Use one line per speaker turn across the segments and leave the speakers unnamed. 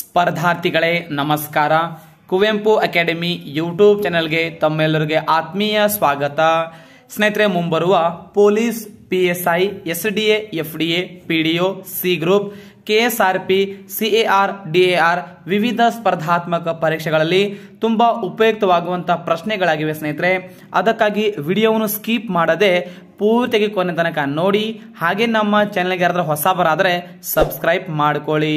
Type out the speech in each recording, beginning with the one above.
ಸ್ಪರ್ಧಾರ್ಥಿಗಳೇ ನಮಸ್ಕಾರ Kuvempu academy YouTube ಚಾನೆಲ್ಗೆ ತಮ್ಮೆಲ್ಲರಿಗೆ ಆತ್ಮೀಯ ಸ್ವಾಗತ ಸ್ನೇಹಿತರೆ ಮುಂಬರುವ police P S I S D A F D A P D O C group K S R P C A R D A R ವಿವಿಧ ಸ್ಪರ್ಧಾತ್ಮಕ ಪರೀಕ್ಷೆಗಳಲ್ಲಿ ತುಂಬ ಉಪಯುಕ್ತವಾಗುವಂಥ ಪ್ರಶ್ನೆಗಳಾಗಿವೆ ಸ್ನೇಹಿತರೆ ಅದಕ್ಕಾಗಿ ವಿಡಿಯೋವನ್ನು ಸ್ಕಿಪ್ ಮಾಡದೆ ಪೂರ್ತಿಗೆ ಕೊನೆ ತನಕ ನೋಡಿ ಹಾಗೆ ನಮ್ಮ ಚಾನೆಲ್ಗೆ ಯಾರಾದರೂ ಬರಾದರೆ ಸಬ್ಸ್ಕ್ರೈಬ್ ಮಾಡಿಕೊಳ್ಳಿ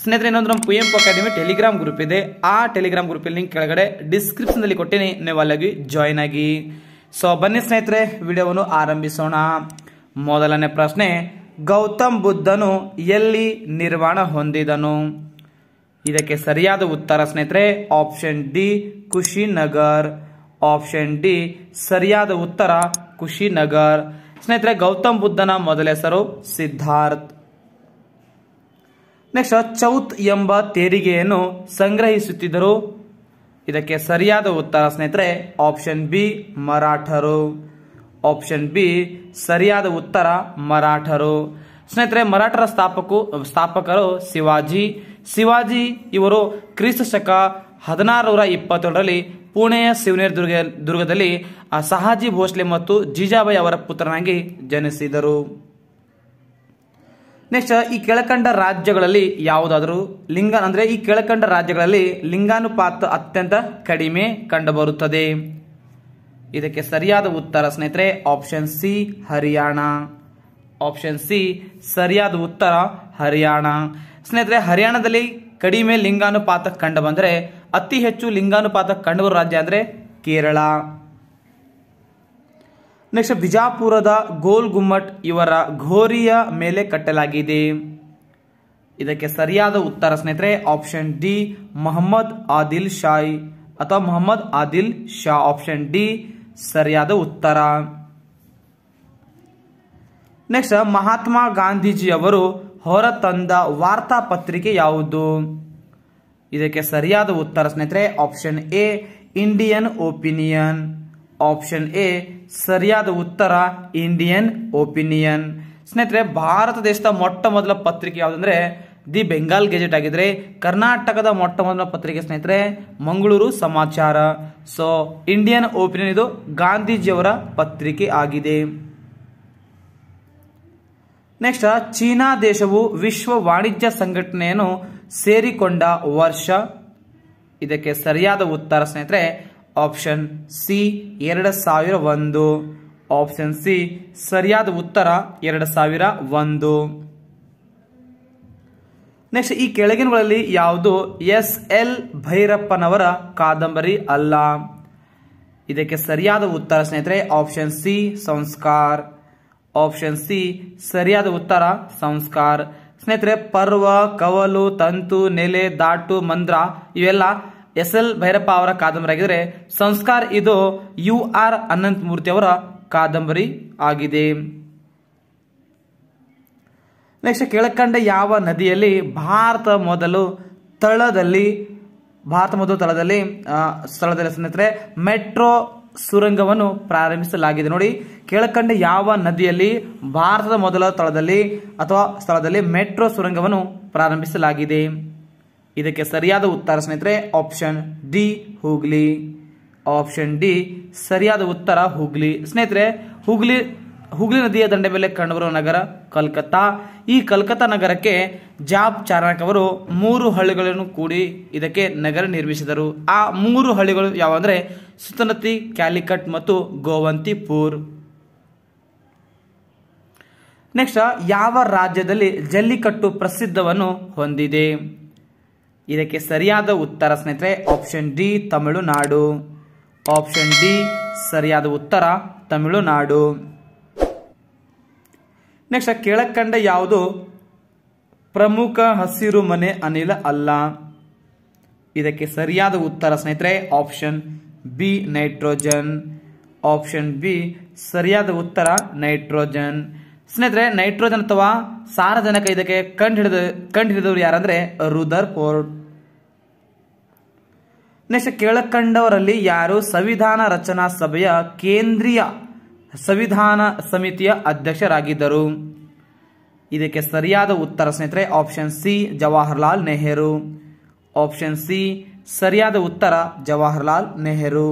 ಸ್ನೇಹಿತರೆ ಇನ್ನೊಂದು ನಮ್ಮ ಕುವೆಂಪು ಅಕಾಡೆಮಿ ಟೆಲಿಗ್ರಾಮ್ ಗ್ರೂಪ್ ಇದೆ ಆ ಟೆಲಿಗ್ರಾಮ್ ಗ್ರೂಪ್ ಲಿಂಕ್ ಕೆಳಗಡೆ ಡಿಸ್ಕ್ರಿಪ್ಷನಲ್ಲಿ ಕೊಟ್ಟಿನಿ ನೀವು ಅಲ್ಲಿಗೆ ಜಾಯ್ನ್ ಆಗಿ ಸೊ ಬನ್ನಿ ಸ್ನೇಹಿತರೆ ವಿಡಿಯೋವನ್ನು ಆರಂಭಿಸೋಣ ಮೊದಲನೇ ಪ್ರಶ್ನೆ ಗೌತಮ್ ಬುದ್ಧನು ಎಲ್ಲಿ ನಿರ್ವಾಣ ಹೊಂದಿದನು ಇದಕ್ಕೆ ಸರಿಯಾದ ಉತ್ತರ ಸ್ನೇಹಿತರೆ ಆಪ್ಷನ್ ಡಿ ನಗರ್ ಆಪ್ಷನ್ ಡಿ ಸರಿಯಾದ ಉತ್ತರ ಖುಷಿನಗರ್ ಸ್ನೇಹಿತರೆ ಗೌತಮ್ ಬುದ್ಧನ ಮೊದಲ ಹೆಸರು ಸಿದ್ಧಾರ್ಥ್ ನೆಕ್ಸ್ಟ್ ಚೌತ್ ಎಂಬ ತೆರಿಗೆಯನ್ನು ಸಂಗ್ರಹಿಸುತ್ತಿದ್ದರು ಇದಕ್ಕೆ ಸರಿಯಾದ ಉತ್ತರ ಸ್ನೇಹಿತರೆ ಆಪ್ಷನ್ ಬಿ ಮರಾಠರು ಆಪ್ಷನ್ ಬಿ ಸರಿಯಾದ ಉತ್ತರ ಮರಾಠರು ಸ್ನೇಹಿತರೆ ಮರಾಠರ ಸ್ಥಾಪಕು ಸ್ಥಾಪಕರು ಶಿವಾಜಿ ಶಿವಾಜಿ ಇವರು ಕ್ರಿಸ್ತ ಶಕ ಹದಿನಾರು ನೂರ ಇಪ್ಪತ್ತೇಳರಲ್ಲಿ ಪುಣೆಯ ಶಿವನೇರ್ ದುರ್ಗ ದುರ್ಗದಲ್ಲಿ ಸಹಾಜಿ ಭೋಸ್ಲೆ ಮತ್ತು ಜೀಜಾಬಾಯಿ ಅವರ ಪುತ್ರನಾಗಿ ಜನಿಸಿದರು ನೆಕ್ಸ್ಟ್ ಈ ಕೆಳಕಂಡ ರಾಜ್ಯಗಳಲ್ಲಿ ಯಾವುದಾದರೂ ಲಿಂಗ ಅಂದ್ರೆ ಈ ಕೆಳಕಂಡ ರಾಜ್ಯಗಳಲ್ಲಿ ಲಿಂಗಾನುಪಾತ ಅತ್ಯಂತ ಕಡಿಮೆ ಕಂಡುಬರುತ್ತದೆ ಇದಕ್ಕೆ ಸರಿಯಾದ ಉತ್ತರ ಸ್ನೇಹಿತರೆ option C Haryana option C ಸರಿಯಾದ ಉತ್ತರ ಹರಿಯಾಣ ಸ್ನೇಹಿತರೆ ಹರಿಯಾಣದಲ್ಲಿ ಕಡಿಮೆ ಲಿಂಗಾನುಪಾತ ಕಂಡು ಬಂದರೆ ಅತಿ ಹೆಚ್ಚು ಲಿಂಗಾನುಪಾತ ಕಂಡುಬರುವ ರಾಜ್ಯ ಅಂದರೆ ಕೇರಳ ನೆಕ್ಸ್ಟ್ ಬಿಜಾಪುರದ ಗೋಲ್ ಗುಮ್ಮಟ್ ಇವರ ಘೋರಿಯ ಮೇಲೆ ಕಟ್ಟಲಾಗಿದೆ ಇದಕ್ಕೆ ಸರಿಯಾದ ಉತ್ತರ ಸ್ನೇಹಿತರೆ ಆಪ್ಷನ್ ಡಿ ಮೊಹಮ್ಮದ್ ಆದಿಲ್ ಶಾಯಿ ಅಥವಾ ಮೊಹಮ್ಮದ್ ಆದಿಲ್ ಶಾ ಆಪ್ಷನ್ ಡಿ ಸರಿಯಾದ ಉತ್ತರ ನೆಕ್ಸ್ಟ್ ಮಹಾತ್ಮ ಗಾಂಧೀಜಿಯವರು ಹೊರತಂದ ವಾರ್ತಾ ಪತ್ರಿಕೆ ಯಾವುದು ಇದಕ್ಕೆ ಸರಿಯಾದ ಉತ್ತರ ಸ್ನೇಹಿತರೆ option A Indian opinion option A ಸರಿಯಾದ ಉತ್ತರ ಇಂಡಿಯನ್ ಒಪಿನಿಯನ್ ಸ್ನೇಹಿತರೆ ಭಾರತ ದೇಶದ ಮೊಟ್ಟ ಮೊದಲ ಪತ್ರಿಕೆ ಯಾವುದಂದ್ರೆ ದಿ ಬೆಂಗಾಲ್ ಗೆಜೆಟ್ ಆಗಿದ್ರೆ ಕರ್ನಾಟಕದ ಮೊಟ್ಟ ಮೊದಲ ಪತ್ರಿಕೆ ಸ್ನೇಹಿತರೆ ಮಂಗಳೂರು ಸಮಾಚಾರ ಸೊ ಇಂಡಿಯನ್ ಒಪಿನಿಯನ್ ಇದು ಗಾಂಧೀಜಿಯವರ ಪತ್ರಿಕೆ ಆಗಿದೆ ನೆಕ್ಸ್ಟ್ ಚೀನಾ ದೇಶವು ವಿಶ್ವ ವಾಣಿಜ್ಯ ಸಂಘಟನೆಯನ್ನು ಸೇರಿಕೊಂಡ ವರ್ಷ ಇದಕ್ಕೆ ಸರಿಯಾದ ಉತ್ತರ ಸ್ನೇಹಿತರೆ ಆಪ್ಷನ್ ಸಿ ಎರಡು ಸಾವಿರ ಒಂದು ಆಪ್ಷನ್ ಸಿ ಸರಿಯಾದ ಉತ್ತರ ಎರಡು ಸಾವಿರ ಒಂದು ನೆಕ್ಸ್ಟ್ ಈ ಕೆಳಗಿನಗಳಲ್ಲಿ ಯಾವುದು ಎಸ್ ಎಲ್ ಭೈರಪ್ಪನವರ ಕಾದಂಬರಿ ಅಲ್ಲ ಇದಕ್ಕೆ ಸರಿಯಾದ ಉತ್ತರ ಸ್ನೇಹಿತರೆ option C Samskara option C ಸರಿಯಾದ ಉತ್ತರ ಸಂಸ್ಕಾರ ಸ್ನೇಹಿತರೆ ಪರ್ವ ಕವಲು ತಂತು ನೆಲೆ ದಾಟು ಮಂದ್ರ ಇವೆಲ್ಲ ಎಸ್ ಎಲ್ ಭೈರಪ್ಪ ಅವರ ಕಾದಂಬರಿ ಆಗಿದ್ರೆ ಸಂಸ್ಕಾರ ಇದು ಯು ಆರ್ ಅನಂತಮೂರ್ತಿ ಅವರ ಕಾದಂಬರಿ ಆಗಿದೆ ನೆಕ್ಸ್ಟ್ ಕೆಳಕಂಡ ಯಾವ ನದಿಯಲ್ಲಿ ಭಾರತ ಮೊದಲು ತಳದಲ್ಲಿ ಭಾರತ ಮೊದಲು ತಳದಲ್ಲಿ ಸ್ಥಳದಲ್ಲಿ ಸ್ನೇಹಿತರೆ ಮೆಟ್ರೋ ಸುರಂಗವನ್ನು ಪ್ರಾರಂಭಿಸಲಾಗಿದೆ ನೋಡಿ ಕೆಳಕಂಡ ಯಾವ ನದಿಯಲ್ಲಿ ಭಾರತದ ಮೊದಲ ತಳದಲ್ಲಿ ಅಥವಾ ಸ್ಥಳದಲ್ಲಿ ಮೆಟ್ರೋ ಸುರಂಗವನ್ನು ಪ್ರಾರಂಭಿಸಲಾಗಿದೆ ಇದಕ್ಕೆ ಸರಿಯಾದ ಉತ್ತರ ಸ್ನೇಹಿತರೆ option D Hooghly option D ಸರಿಯಾದ ಉತ್ತರ ಹುಗ್ಲಿ ಸ್ನೇಹಿತರೆ ಹುಗ್ಲಿ ಹುಗ್ಲಿ ನದಿಯ ದಂಡೆ ಮೇಲೆ ಕಂಡುಬರುವ ನಗರ ಕಲ್ಕತ್ತಾ ಈ ಕಲ್ಕತ್ತಾ ನಗರಕ್ಕೆ ಜಾಬ್ ಚಾರಣಕ್ ಅವರು ಮೂರು ಹಳ್ಳಿಗಳನ್ನು ಕೂಡಿ ಇದಕ್ಕೆ ನಗರ ನಿರ್ಮಿಸಿದರು ಆ ಮೂರು ಹಳ್ಳಿಗಳು ಯಾವಂದ್ರೆ ಸುತನತಿ ಕ್ಯಾಲಿಕಟ್ ಮತ್ತು ಗೋವಂತಿಪುರ್ ನೆಕ್ಸ್ಟ್ ಯಾವ ರಾಜ್ಯದಲ್ಲಿ ಜಲ್ಲಿಕಟ್ಟು ಪ್ರಸಿದ್ಧವನ್ನು ಹೊಂದಿದೆ ಇದಕ್ಕೆ ಸರಿಯಾದ ಉತ್ತರ ಸ್ನೇಹಿತರೆ option D Tamil Nadu option D ಸರಿಯಾದ ಉತ್ತರ ತಮಿಳುನಾಡು ನೆಕ್ಸ್ಟ್ ಕೆಳಕಂಡ ಯಾವುದು ಪ್ರಮುಖ ಹಸಿರು ಮನೆ ಅನಿಲ ಅಲ್ಲ ಇದಕ್ಕೆ ಸರಿಯಾದ ಉತ್ತರ ಸ್ನೇಹಿತರೆ option B nitrogen option B ಸರಿಯಾದ ಉತ್ತರ ನೈಟ್ರೋಜನ್ ಸ್ನೇಹಿತರೆ ನೈಟ್ರೋಜನ್ ಅಥವಾ ಸಾರಜನಕ ಇದಕ್ಕೆ ಕಂಡು ಹಿಡಿದ ಕಂಡು ಹಿಡಿದವರು ಯಾರಂದ್ರೆ ರುದರ್ ಫೋರ್ಡ್ ನೆಕ್ಸ್ಟ್ ಕೆಳಕಂಡವರಲ್ಲಿ ಯಾರು ಸಂವಿಧಾನ ರಚನಾ ಸಭೆಯ ಕೇಂದ್ರೀಯ ಸಂವಿಧಾನ ಸಮಿತಿಯ ಅಧ್ಯಕ್ಷರಾಗಿದ್ದರು ಇದಕ್ಕೆ ಸರಿಯಾದ ಉತ್ತರ ಸ್ನೇಹಿತರೆ option C Jawaharlal Nehru option C ಸರಿಯಾದ ಉತ್ತರ ಜವಾಹರ್ಲಾಲ್ ನೆಹರು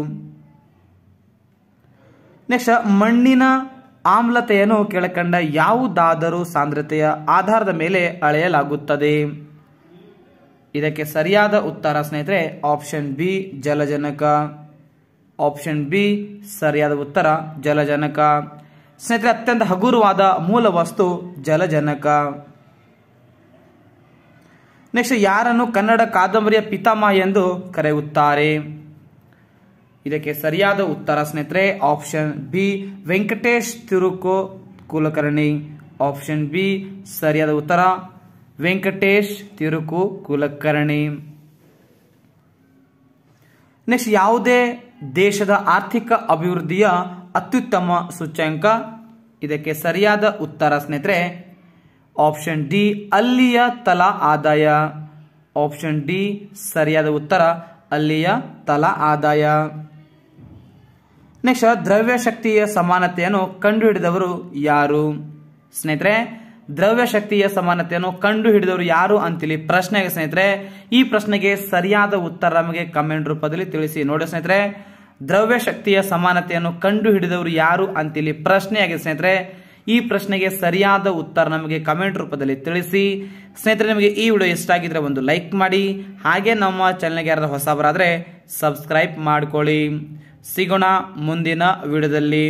ನೆಕ್ಸ್ಟ್ ಮಣ್ಣಿನ ಆಮ್ಲತೆಯನ್ನು ಕೆಳಕಂಡ ಯಾವುದಾದರೂ ಸಾಂದ್ರತೆಯ ಆಧಾರದ ಮೇಲೆ ಅಳೆಯಲಾಗುತ್ತದೆ ಇದಕ್ಕೆ ಸರಿಯಾದ ಉತ್ತರ ಸ್ನೇಹಿತರೆ ಆಪ್ಷನ್ ಬಿ ಜಲಜನಕ ಆಪ್ಷನ್ ಬಿ ಸರಿಯಾದ ಉತ್ತರ ಜಲಜನಕ ಸ್ನೇಹಿತರೆ ಅತ್ಯಂತ ಹಗುರವಾದ ಮೂಲ ವಸ್ತು ಜಲಜನಕ ನೆಕ್ಸ್ಟ್ ಯಾರನ್ನು ಕನ್ನಡ ಕಾದಂಬರಿಯ ಪಿತಾಮಹ ಎಂದು ಕರೆಯುತ್ತಾರೆ ಇದಕ್ಕೆ ಸರಿಯಾದ ಉತ್ತರ ಸ್ನೇಹಿತರೆ option B Venkatesh Tiruku Kulkarni option B ಸರಿಯಾದ ಉತ್ತರ ವೆಂಕಟೇಶ್ ತಿರುಕು ಕುಲಕರ್ಣಿ ನೆಕ್ಸ್ಟ್ ಯಾವುದೇ ದೇಶದ ಆರ್ಥಿಕ ಅಭಿವೃದ್ಧಿಯ ಅತ್ಯುತ್ತಮ ಸೂಚ್ಯಂಕ ಇದಕ್ಕೆ ಸರಿಯಾದ ಉತ್ತರ ಸ್ನೇಹಿತರೆ ಆಪ್ಷನ್ ಡಿ ಅಲ್ಲಿಯ ತಲಾ ಆದಾಯ ಆಪ್ಷನ್ ಡಿ ಸರಿಯಾದ ಉತ್ತರ ಅಲ್ಲಿಯ ತಲಾ ಆದಾಯ ನೆಕ್ಸ್ಟ್ ದ್ರವ್ಯ ಶಕ್ತಿಯ ಸಮಾನತೆಯನ್ನು ಕಂಡುಹಿಡಿದವರು ಯಾರು ಸ್ನೇಹಿತರೆ ದ್ರವ್ಯ ಶಕ್ತಿಯ ಸಮಾನತೆಯನ್ನು ಕಂಡು ಹಿಡಿದವರು ಯಾರು ಅಂತೇಳಿ ಪ್ರಶ್ನೆಗೆ ಸ್ನೇಹಿತರೆ ಈ ಪ್ರಶ್ನೆಗೆ ಸರಿಯಾದ ಉತ್ತರ ನಮಗೆ ಕಮೆಂಟ್ ರೂಪದಲ್ಲಿ ತಿಳಿಸಿ ನೋಡಿ ಸ್ನೇಹಿತರೆ ದ್ರವ್ಯ ಶಕ್ತಿಯ ಸಮಾನತೆಯನ್ನು ಕಂಡು ಹಿಡಿದವರು ಯಾರು ಅಂತೇಳಿ ಪ್ರಶ್ನೆಯಾಗಿದೆ ಸ್ನೇಹಿತರೆ ಈ ಪ್ರಶ್ನೆಗೆ ಸರಿಯಾದ ಉತ್ತರ ನಮಗೆ ಕಮೆಂಟ್ ರೂಪದಲ್ಲಿ ತಿಳಿಸಿ ಸ್ನೇಹಿತರೆ ನಿಮಗೆ ಈ ವಿಡಿಯೋ ಇಷ್ಟ ಆಗಿದ್ರೆ ಒಂದು ಲೈಕ್ ಮಾಡಿ ಹಾಗೆ ನಮ್ಮ ಚಾನಲ್ಗೆ ಯಾರಾದ್ರೂ ಹೊಸಬರಾದ್ರೆ ಸಬ್ಸ್ಕ್ರೈಬ್ ಮಾಡ್ಕೊಳ್ಳಿ ಸಿಗೋಣ ಮುಂದಿನ ವಿಡಿಯೋದಲ್ಲಿ